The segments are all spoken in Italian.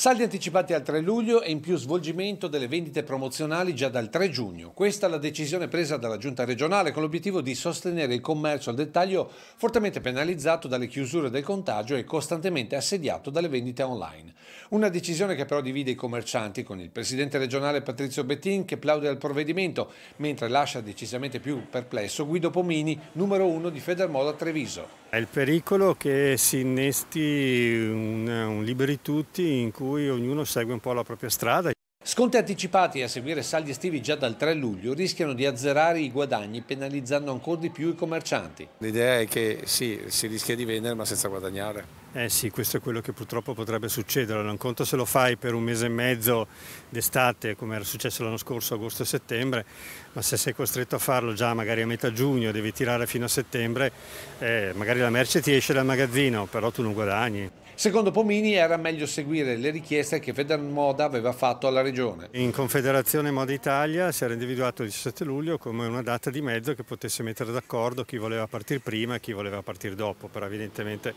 Saldi anticipati al 3 luglio e in più svolgimento delle vendite promozionali già dal 3 giugno. Questa è la decisione presa dalla Giunta regionale con l'obiettivo di sostenere il commercio al dettaglio fortemente penalizzato dalle chiusure del contagio e costantemente assediato dalle vendite online. Una decisione che però divide i commercianti con il presidente regionale Patrizio Bettin che plaude al provvedimento, mentre lascia decisamente più perplesso Guido Pomini, numero 1 di Federmoda Treviso. È il pericolo che si innesti un, un liberi tutti in cui ognuno segue un po' la propria strada. Sconti anticipati a seguire saldi estivi già dal 3 luglio rischiano di azzerare i guadagni penalizzando ancora di più i commercianti. L'idea è che sì, si rischia di vendere ma senza guadagnare. Eh sì, questo è quello che purtroppo potrebbe succedere. Non conto se lo fai per un mese e mezzo d'estate, come era successo l'anno scorso, agosto e settembre, ma se sei costretto a farlo già magari a metà giugno, devi tirare fino a settembre, eh, magari la merce ti esce dal magazzino, però tu non guadagni. Secondo Pomini era meglio seguire le richieste che Federmoda aveva fatto alla Regione. In Confederazione Moda Italia si era individuato il 17 luglio come una data di mezzo che potesse mettere d'accordo chi voleva partire prima e chi voleva partire dopo, però evidentemente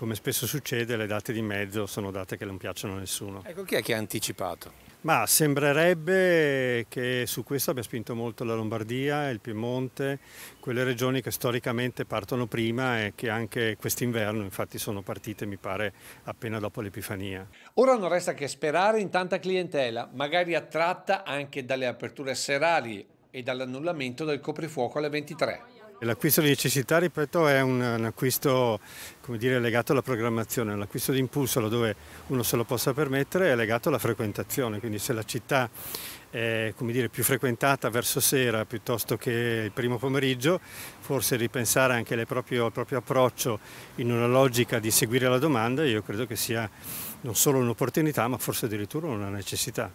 come spesso succede, le date di mezzo sono date che non piacciono a nessuno. Ecco, chi è che ha anticipato? Ma sembrerebbe che su questo abbia spinto molto la Lombardia, il Piemonte, quelle regioni che storicamente partono prima e che anche quest'inverno infatti sono partite, mi pare, appena dopo l'Epifania. Ora non resta che sperare in tanta clientela, magari attratta anche dalle aperture serali e dall'annullamento del coprifuoco alle 23. L'acquisto di necessità, ripeto, è un, un acquisto dire, legato alla programmazione, l'acquisto di impulso dove uno se lo possa permettere è legato alla frequentazione, quindi se la città è dire, più frequentata verso sera piuttosto che il primo pomeriggio, forse ripensare anche proprio, il proprio approccio in una logica di seguire la domanda, io credo che sia non solo un'opportunità ma forse addirittura una necessità.